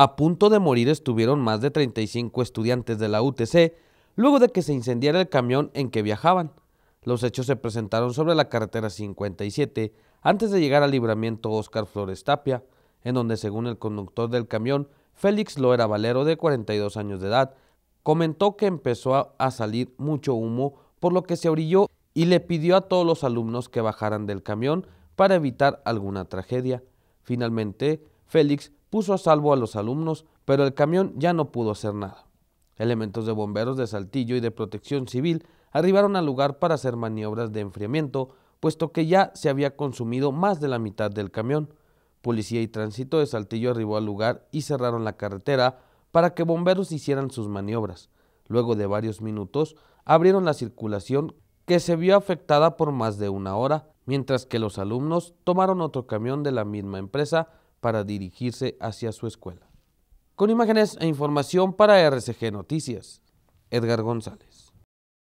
A punto de morir estuvieron más de 35 estudiantes de la UTC luego de que se incendiara el camión en que viajaban. Los hechos se presentaron sobre la carretera 57 antes de llegar al libramiento Oscar Flores Tapia, en donde según el conductor del camión, Félix Loera Valero, de 42 años de edad, comentó que empezó a, salir mucho humo, por lo que se orilló y le pidió a todos los alumnos que bajaran del camión para evitar alguna tragedia. Finalmente, Félix puso a salvo a los alumnos, pero el camión ya no pudo hacer nada. Elementos de bomberos de Saltillo y de protección civil arribaron al lugar para hacer maniobras de enfriamiento, puesto que ya se había consumido más de la mitad del camión. Policía y tránsito de Saltillo arribó al lugar y cerraron la carretera para que bomberos hicieran sus maniobras. Luego de varios minutos, abrieron la circulación que se vio afectada por más de una hora, mientras que los alumnos tomaron otro camión de la misma empresa para dirigirse hacia su escuela. Con imágenes e información para RCG Noticias, Edgar González.